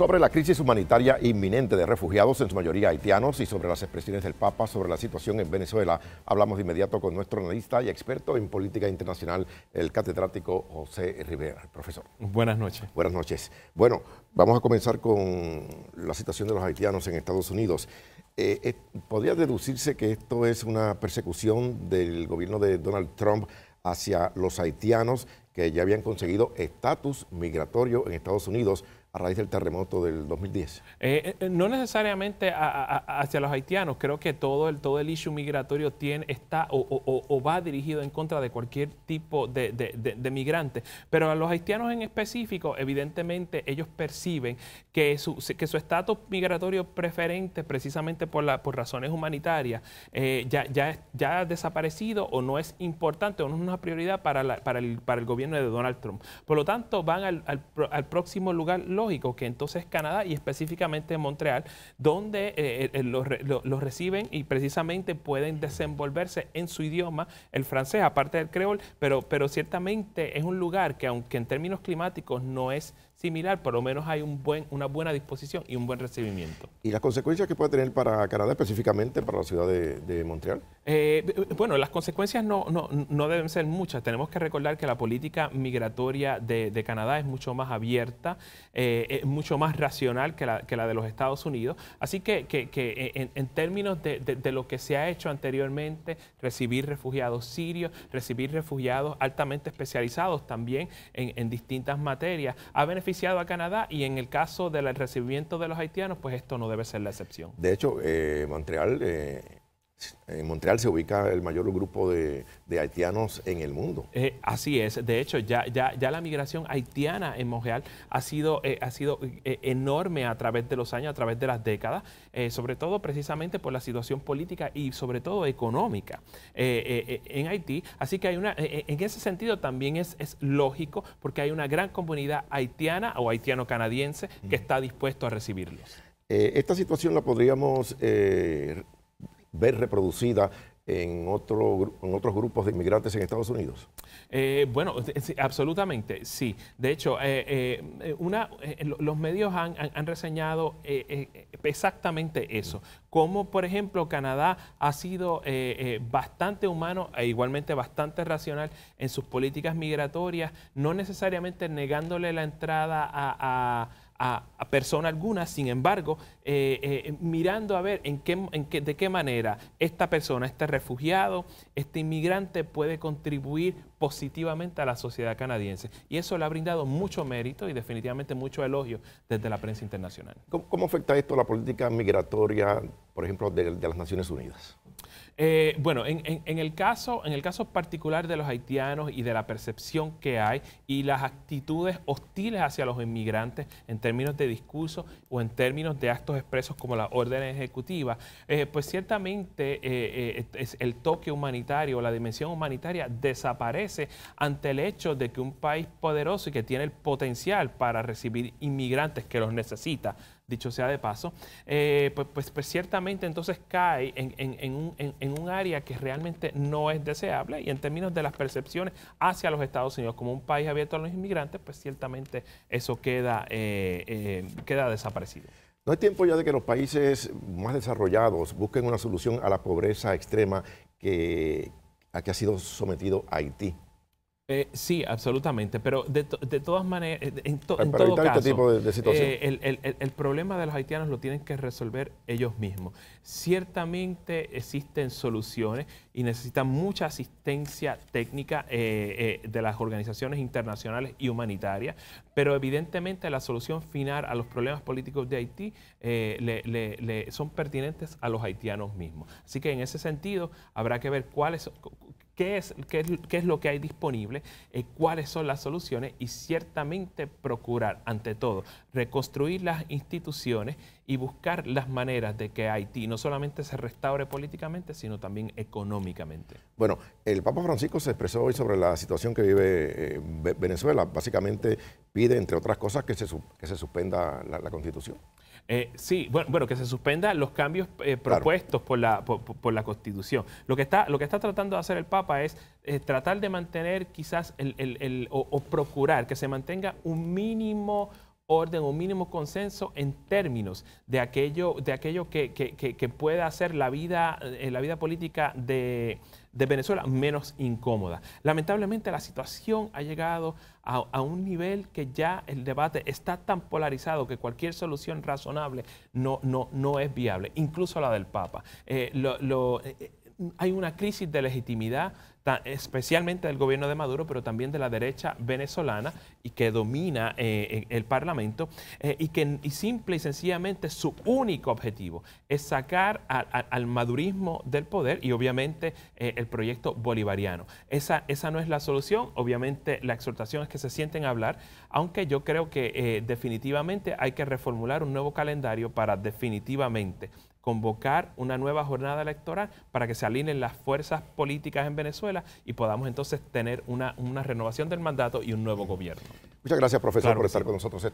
sobre la crisis humanitaria inminente de refugiados, en su mayoría haitianos, y sobre las expresiones del Papa sobre la situación en Venezuela. Hablamos de inmediato con nuestro analista y experto en política internacional, el catedrático José Rivera, profesor. Buenas noches. Buenas noches. Bueno, vamos a comenzar con la situación de los haitianos en Estados Unidos. Eh, eh, ¿Podría deducirse que esto es una persecución del gobierno de Donald Trump hacia los haitianos que ya habían conseguido estatus migratorio en Estados Unidos? a raíz del terremoto del 2010? Eh, eh, eh, no necesariamente hacia los haitianos, creo que todo el, todo el issue migratorio tiene, está o, va dirigido en contra de cualquier tipo de, de, migrante, pero a los haitianos en específico, evidentemente ellos perciben que su que su estatus migratorio preferente, precisamente por, la, por razones humanitarias, ya, ya, ya ha desaparecido o no es importante o no es una prioridad para, el, gobierno de Donald Trump. Por lo tanto, van al, al próximo lugar que entonces Canadá y específicamente Montreal, donde eh, eh, eh, los, reciben y precisamente pueden desenvolverse en su idioma, el francés, aparte del creol, pero, pero ciertamente es un lugar que aunque en términos climáticos no es similar, por lo menos hay una buena disposición y un buen recibimiento. ¿Y las consecuencias que puede tener para Canadá, específicamente para la ciudad de, Montreal? Eh, eh, bueno, las consecuencias no, deben ser muchas. Tenemos que recordar que la política migratoria de, Canadá es mucho más abierta, eh, es mucho más racional que la, de los Estados Unidos. Así que, en, términos de, lo que se ha hecho anteriormente, recibir refugiados sirios, recibir refugiados altamente especializados también en, en distintas materias, ha beneficiado a Canadá y en el caso del recibimiento de los haitianos, pues esto no debe ser la excepción. De hecho, eh, Montreal eh, en Montreal se ubica el mayor grupo de, haitianos en el mundo. Eh, así es. De hecho, ya, la migración haitiana en Montreal ha sido, eh, ha sido eh, enorme a través de los años, a través de las décadas, sobre todo precisamente por la situación política y sobre todo económica en Haití. Así que hay una, en ese sentido también es, lógico porque hay una gran comunidad haitiana o haitiano-canadiense que está dispuesto a recibirlos. esta situación la podríamos ver reproducida en, otro, en otros grupos de inmigrantes en Estados Unidos? Eh, bueno, absolutamente, sí. De hecho, eh, eh, los medios han, reseñado exactamente eso. Como, por ejemplo, Canadá ha sido bastante humano e igualmente bastante racional en sus políticas migratorias, no necesariamente negándole la entrada a a, persona alguna, sin embargo, eh, eh, mirando a ver en qué, en qué, de qué manera esta persona, este refugiado, este inmigrante puede contribuir positivamente a la sociedad canadiense. Y eso le ha brindado mucho mérito y definitivamente mucho elogio desde la prensa internacional. ¿Cómo, afecta esto a la política migratoria, por ejemplo, de, las Naciones Unidas? Eh, bueno, en, el caso, en el caso particular de los haitianos y de la percepción que hay y las actitudes hostiles hacia los inmigrantes en términos de discurso o en términos de actos expresos como la orden ejecutiva, eh, pues ciertamente eh, el toque humanitario, la dimensión humanitaria desaparece ante el hecho de que un país poderoso y que tiene el potencial para recibir inmigrantes que los necesita, dicho sea de paso, eh, pues, pues, pues, ciertamente entonces cae en, un, área que realmente no es deseable y en términos de las percepciones hacia los Estados Unidos como un país abierto a los inmigrantes, pues ciertamente eso queda, eh, eh, queda desaparecido. No hay tiempo ya de que los países más desarrollados busquen una solución a la pobreza extrema que, a que ha sido sometido Haití. Eh, sí, absolutamente, pero de, todas maneras, eh, en, todo este caso, eh, el, problema de los haitianos lo tienen que resolver ellos mismos. Ciertamente existen soluciones y necesitan mucha asistencia técnica de las organizaciones internacionales y humanitarias, pero evidentemente la solución final a los problemas políticos de Haití son pertinentes a los haitianos mismos. Así que en ese sentido habrá que ver cuáles qué es, lo que hay disponible, eh, cuáles son las soluciones y ciertamente procurar, ante todo, reconstruir las instituciones y buscar las maneras de que Haití no solamente se restaure políticamente, sino también económicamente. Bueno, el Papa Francisco se expresó hoy sobre la situación que vive eh, Venezuela. Básicamente pide, entre otras cosas, que se, suspenda la Constitución. Eh, sí, bueno, bueno, que se suspendan los cambios eh, propuestos por, la, por, la Constitución. Lo que, está, lo que está tratando de hacer el Papa es eh, tratar de mantener quizás el, o, procurar que se mantenga un mínimo orden, un mínimo consenso en términos de aquello, de aquello que, pueda hacer la vida, la vida política de, de Venezuela menos incómoda. Lamentablemente la situación ha llegado a, un nivel que ya el debate está tan polarizado que cualquier solución razonable no, no, no es viable, incluso la del Papa. Eh, lo, eh, eh, hay una crisis de legitimidad especialmente del gobierno de Maduro, pero también de la derecha venezolana y que domina eh, el Parlamento eh, y que simple y sencillamente su único objetivo es sacar al madurismo del poder y obviamente eh, el proyecto bolivariano. Esa, esa no es la solución, obviamente la exhortación es que se sienten a hablar, aunque yo creo que definitivamente hay que reformular un nuevo calendario para definitivamente convocar una nueva jornada electoral para que se alineen las fuerzas políticas en Venezuela y podamos entonces tener una, renovación del mandato y un nuevo gobierno. Muchas gracias, profesor, por estar con nosotros.